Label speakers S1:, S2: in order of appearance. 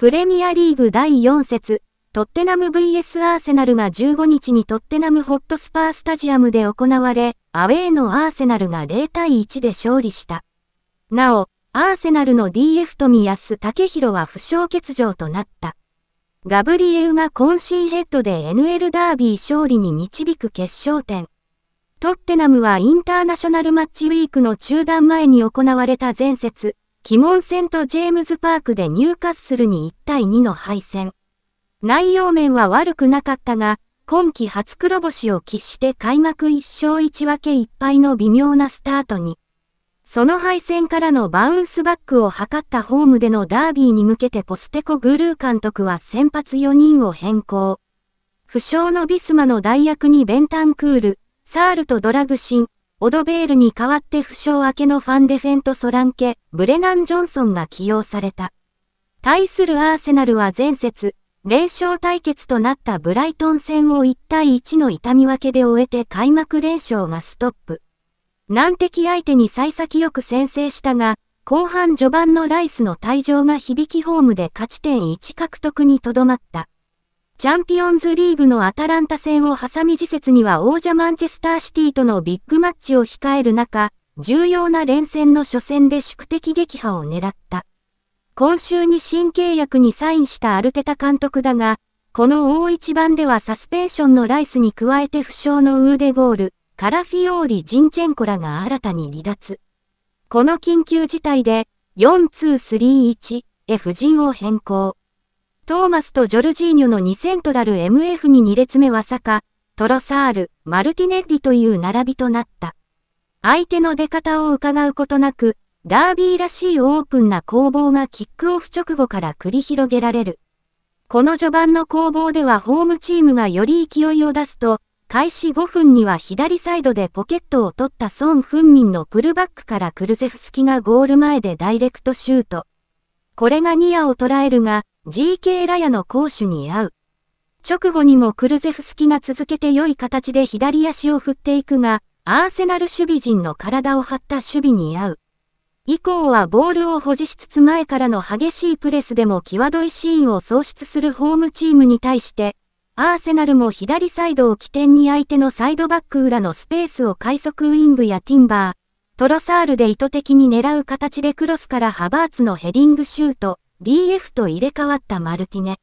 S1: プレミアリーグ第4節、トッテナム VS アーセナルが15日にトッテナムホットスパースタジアムで行われ、アウェーのアーセナルが0対1で勝利した。なお、アーセナルの DF 富安武弘は負傷欠場となった。ガブリエウが渾身ヘッドで NL ダービー勝利に導く決勝点。トッテナムはインターナショナルマッチウィークの中断前に行われた前節、鬼門戦とジェームズパークでニューカッスルに1対2の敗戦。内容面は悪くなかったが、今季初黒星を喫して開幕1勝1分け1敗の微妙なスタートに。その敗戦からのバウンスバックを図ったホームでのダービーに向けてポステコグルー監督は先発4人を変更。負傷のビスマの代役にベンタンクール、サールとドラグシン、オドベールに代わって負傷明けのファンデフェント・ソランケ、ブレナン・ジョンソンが起用された。対するアーセナルは前節、連勝対決となったブライトン戦を1対1の痛み分けで終えて開幕連勝がストップ。難敵相手に幸先よく先制したが、後半序盤のライスの退場が響きホームで勝ち点1獲得にとどまった。チャンピオンズリーグのアタランタ戦を挟み時節には王者マンチェスターシティとのビッグマッチを控える中、重要な連戦の初戦で宿敵撃破を狙った。今週に新契約にサインしたアルテタ監督だが、この大一番ではサスペンションのライスに加えて負傷のウーデゴール、カラフィオーリ・ジンチェンコらが新たに離脱。この緊急事態で、4-2-3-1 F 陣を変更。トーマスとジョルジーニョの2セントラル MF に2列目はサカ、トロサール、マルティネッリという並びとなった。相手の出方を伺うことなく、ダービーらしいオープンな攻防がキックオフ直後から繰り広げられる。この序盤の攻防ではホームチームがより勢いを出すと、開始5分には左サイドでポケットを取ったソン・フンミンのプルバックからクルゼフスキがゴール前でダイレクトシュート。これがニアを捉えるが、GK ラヤの攻守に合う。直後にもクルゼフスキが続けて良い形で左足を振っていくが、アーセナル守備陣の体を張った守備に合う。以降はボールを保持しつつ前からの激しいプレスでも際どいシーンを創出するホームチームに対して、アーセナルも左サイドを起点に相手のサイドバック裏のスペースを快速ウィングやティンバー、トロサールで意図的に狙う形でクロスからハバーツのヘディングシュート、DF と入れ替わったマルティネ。